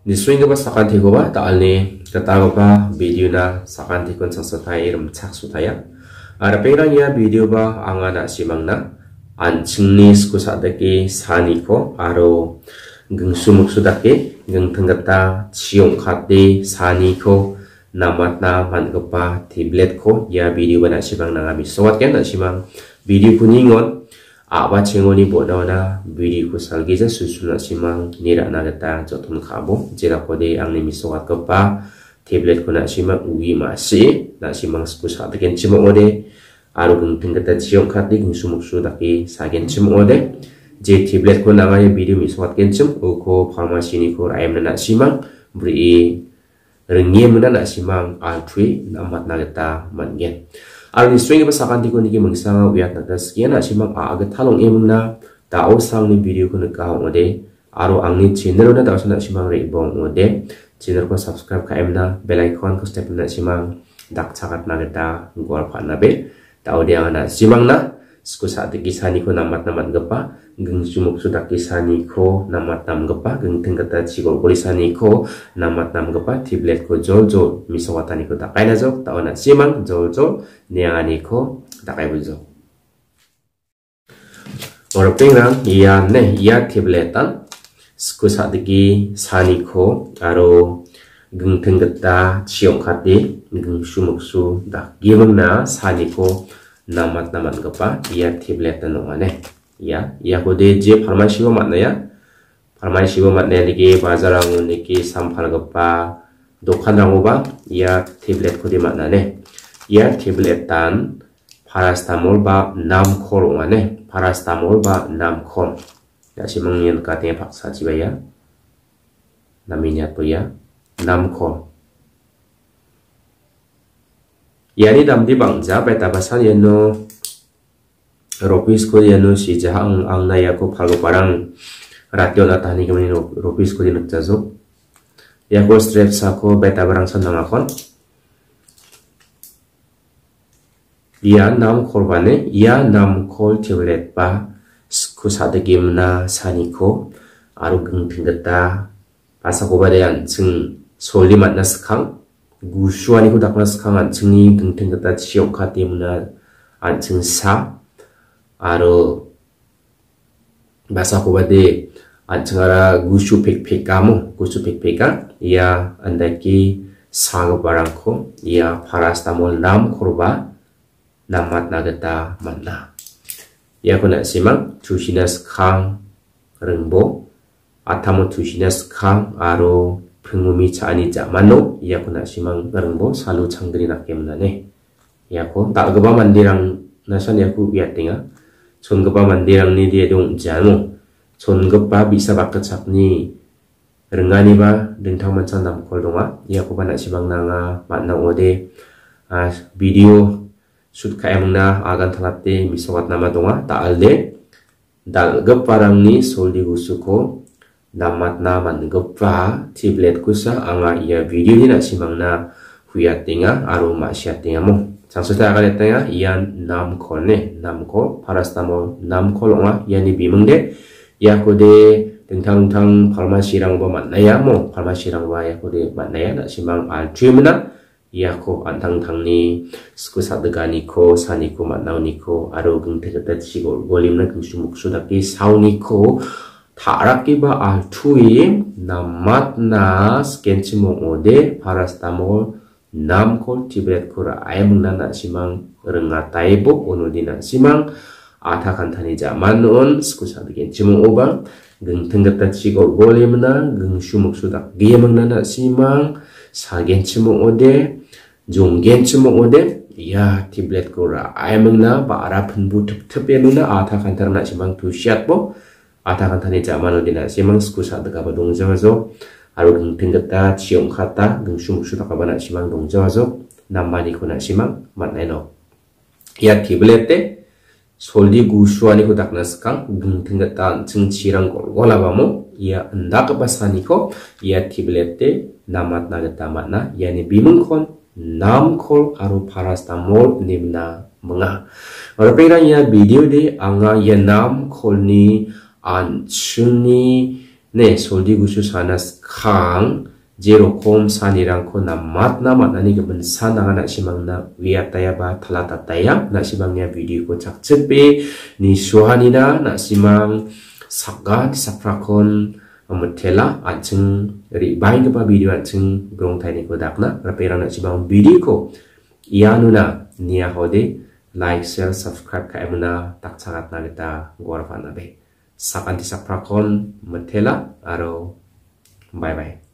niswing ba sakan tiko ba ta ni kata ba video na sakan tiko kon sasa thai rum chak su ara ya video ba anga na simang na an anchingni sku sadaki sani ko aro gengsumuk sudake geng tenggata ciong khate sani ko namat na man goba tablet ko ya video ba na simang na ngami sowat ken na simang video kuningon awa chengoni bodona biri kusal giza susuna simang nira na datang jotun kabo jira kode ang ni misokat kepa tablet kuna simang ugi masi na simang skusat ken simang ode aru gung pindata ciong kati kung sumuk daki sagen simang ode je tablet kuna ngaya bidi misokat ken kencim oko farmasi ni kura ayam na simang beri ringi mena na simang altri na mat na mangen Arni string ba sakan tiko niki mingsanga uyatna da skian achimak a aga talong emna da o sangni video ko nika ode aro ni channel na da osna achimak re ibong ode channel ko subscribe ka emna bell icon ko step na mang dak sakat na geta pa na be da ode angana achimak na skusati kisani ko namat namat gepa geng sumuk sudak kisani ko namat nam gepa geng t e n g g e t a cikol kolisani ko namat nam gepa tiblet ko jol jol m i s o w a t a n i ko takai na jok taona simang jol jol neani g a n ko takai bujo Orang pengrang ia y ne ia y tibletan skusatiki sani ko aro geng t e n g g e t a ciong kati geng sumuk su dak gimana sani ko namat namat ga pa ia tiblet na ane ia ia ko de je p a r m a i shibo mat na ya p a r m a i shibo mat n a n i g i bazar ang ne ki s a m p a l ga pa dokan a n g ba ia tiblet ko de mat na ne ia tiblet tan parastamol ba namkol ane parastamol ba namkol ya simang yen ka te paksa ji ba ya naminya to ya namkol Yani dam di bang ja p e tabasan y e n o ropis ko d y e n o si jaha n g ang na yako p a l u parang ratio na tani k e m e n i ropis ko d i n o tazo. Yako strep sako beta barang sa nangakon. Ia nam korbane, ia nam kol t i w l e t ba skusadagimna saniko arugeng t i n g g e t a pasakobadean sing soli matna sekang gushwani ku dakna skang an cengi teng teng ta chiok kha an ceng sa aro basa ko bade an chungara gusu pek pek kamu gusu pek peka ia andaki sang barangko, ko ia parastamol nam korba namat nagata manna ia kuna simang tushinas kang rengbo atamu tushinas kang aro p e n g u m i chani j a mano ia ko na simang garang bo salu c a n g g r i na kem na ne ia ko ta gaba mandirang na san ia ku ia tinga chon gaba mandirang ni dia dong jano chon gaba bisa bak chap ni rengani ba d e n g thau man c a n nam kol donga ia ko bana simang na nga ma na ode a video s u o t ka em na agan t a l a p te misawat nama donga ta alde dal gaba rang ni soldi gusuko namat na man gepa tiblet kusa anga ia video ni na simang na huya tinga aru masya tinga mo sang ta aga tanga tinga ia nam ko ne nam ko parastamol nam ko longa ia ni bimeng de iya ko de tentang tang farmasi rang ba man ya mo farmasi rang ba iya ko de man ya na simang altrim na ia iya ko antang tang ni sku sadegani ko sani ko man nau ni ko aru geng tegetet sigol golim na geng sumuk sudaki ko Ta'rakiba al tuim namatna skenchimong ode parastamol nam kol tibret kura ayam na na simang renga taibok onodi na simang atakan tani zaman on skusad genchimong oba geng tenggata chigol gole mena geng shumuk sudak gie mengna na simang sa genchimong ode jong genchimong ode ya tiblet kura ayam na ba arapun butup tepe mena atakan ternak simang tusiat bo atakan kan tani cha manu dina simang skusa daga ba dong jawa zo aru gung tinggata chiong kata gung shung shu daga ba na simang dong jawa zo namani kuna simang mat neno ya tiblete soldi gusua ni kuda kna skang gung tinggata ceng chirang kol wala ba mo ya ndak ba sani ko ya tiblete namat na gata ma na ya ni bimung kon nam kol aru paras tamol nimna Mengah, orang pikiran video deh, angga ya nam kol ni anchuni ne soldi gusu sanas kom jerokom sanirangko na mat na mat nani gaban sanang na simang na taya ba talata taya na simangnya video ko cak cepe ni suhani na simang sakga saprakon amatela anjing ri bain ba video acing gong thai ni ko dakna rapera na simang video ko ianuna nia hode like share subscribe ka emna tak sangat na kita gorfana be sakanti saprakon metela aro bye bye